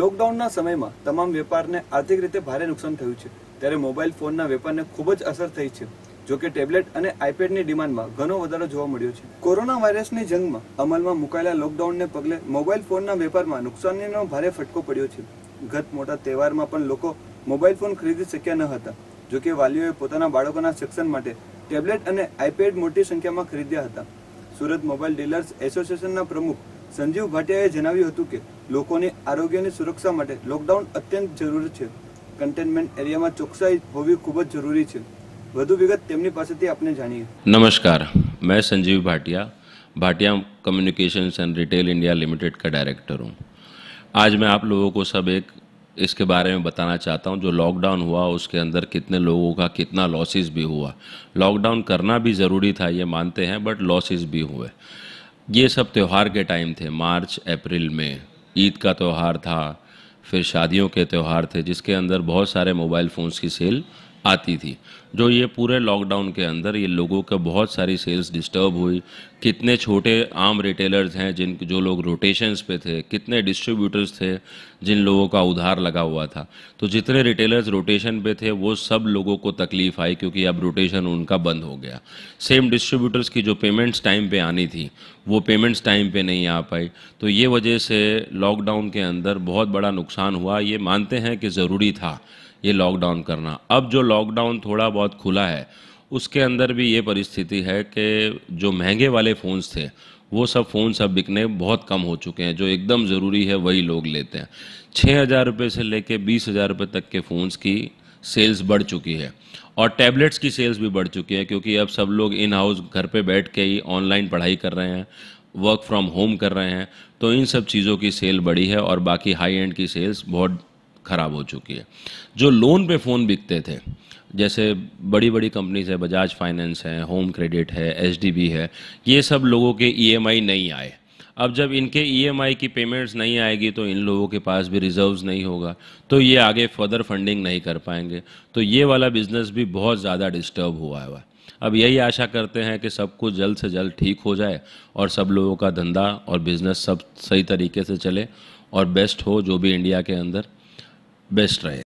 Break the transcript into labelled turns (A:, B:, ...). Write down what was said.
A: લોકડાઉનના સમયમાં તમામ વેપારને આર્થિક રીતે ભારે નુકસાન થયું છે ત્યારે મોબાઈલ ફોનના વેપારને ખૂબ જ અસર થઈ છે જો કે ટેબ્લેટ અને આઈપેડની ડિમાન્ડમાં ઘણો વધારો જોવા મળ્યો છે કોરોના વાયરસની જંગમાં અમલમાં મુકાયેલા લોકડાઉનને પગલે મોબાઈલ ફોનના વેપારમાં નુકસાનીનો ભારે ફટકો પડ્યો છે ગત મોટા તહેવારમાં પણ લોકો મોબાઈલ ફોન ખરીદી શક્યા ન હતા જોકે વાલીઓએ પોતાના બાળકોના શિક્ષણ માટે ટેબ્લેટ અને આઈપેડ મોટી સંખ્યામાં ખરીદ્યા હતા સુરત મોબાઈલ ડીલર્સ એસોસિએશનના પ્રમુખ સંજીવ ભાટિયાએ જણાવ્યું હતું કે લોકોને આરોગ્યની સુરક્ષા માટે લોકડાઉન અત્યંત જરૂરી છે કન્ટેનમેન્ટ એરિયામાં ચોકસાઈ હોવી ખૂબ જ જરૂરી છે વધુ વિગત તેમની પાસેથી જાણીએ
B: નમસ્કાર मैं Sanjeev Bhatia Bhatia communication and retail India limited का डायरेक्टर हूँ आज मैं आप लोगों को सब एक इसके बारे में बताना चाहता हूँ जो लॉकडाउन हुआ उसके अंदर कितने लोगों का कितना लॉसेस भी हुआ लॉकडाउन करना भी ज़रूरी था ये मानते हैं बट लॉसेस भी हुए ये सब त्यौहार के टाइम थे मार्च अप्रैल में ईद का त्यौहार था फिर शादियों के त्यौहार थे जिसके अंदर बहुत सारे मोबाइल फ़ोन्स की सेल आती थी जो ये पूरे लॉकडाउन के अंदर ये लोगों का बहुत सारी सेल्स डिस्टर्ब हुई कितने छोटे आम रिटेलर्स हैं जिन जो लोग रोटेशंस पे थे कितने डिस्ट्रीब्यूटर्स थे जिन लोगों का उधार लगा हुआ था तो जितने रिटेलर्स रोटेशन पे थे वो सब लोगों को तकलीफ आई क्योंकि अब रोटेशन उनका बंद हो गया सेम डिस्ट्रीब्यूटर्स की जो पेमेंट्स टाइम पे आनी थी वो पेमेंट्स टाइम पे नहीं आ पाई तो ये वजह से लॉकडाउन के अंदर बहुत बड़ा नुकसान हुआ ये मानते हैं कि ज़रूरी था ये लॉकडाउन करना अब जो लॉकडाउन थोड़ा बहुत बहुत खुला है उसके अंदर भी ये परिस्थिति है कि जो महंगे वाले फ़ोन्स थे वो सब फ़ोन्स अब बिकने बहुत कम हो चुके हैं जो एकदम ज़रूरी है वही लोग लेते हैं छः हज़ार रुपये से लेके बीस हज़ार रुपये तक के फ़ोन्स की सेल्स बढ़ चुकी है और टैबलेट्स की सेल्स भी बढ़ चुकी है क्योंकि अब सब लोग इन हाउस घर पे बैठ के ही ऑनलाइन पढ़ाई कर रहे हैं वर्क फ्रॉम होम कर रहे हैं तो इन सब चीज़ों की सेल बढ़ी है और बाकी हाई एंड की सेल्स बहुत ख़राब हो चुकी है जो लोन पे फ़ोन बिकते थे जैसे बड़ी बड़ी कंपनीज है बजाज फाइनेंस है होम क्रेडिट है एच है ये सब लोगों के ई e नहीं आए अब जब इनके ईएमआई e की पेमेंट्स नहीं आएगी तो इन लोगों के पास भी रिजर्व्स नहीं होगा तो ये आगे फर्दर फंडिंग नहीं कर पाएंगे तो ये वाला बिज़नेस भी बहुत ज़्यादा डिस्टर्ब हुआ हुआ है अब यही आशा करते हैं कि सब कुछ जल्द से जल्द ठीक हो जाए और सब लोगों का धंधा और बिज़नेस सब सही तरीके से चले और बेस्ट हो जो भी इंडिया के अंदर best try